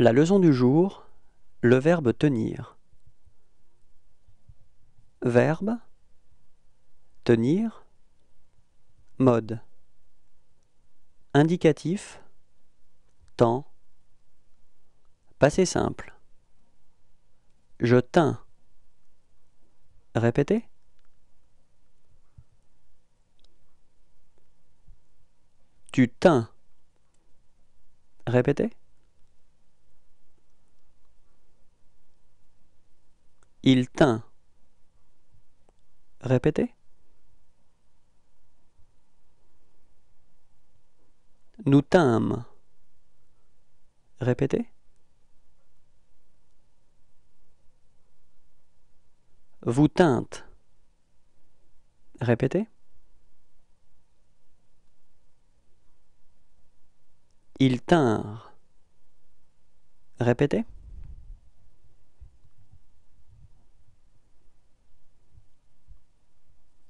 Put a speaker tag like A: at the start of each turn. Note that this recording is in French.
A: La leçon du jour, le verbe tenir. Verbe tenir mode indicatif temps passé simple je tins. répétez tu teins répétez Il tint. Répétez. Nous tîmes. Répétez. Vous tintes. Répétez. Ils tinrent. Répétez.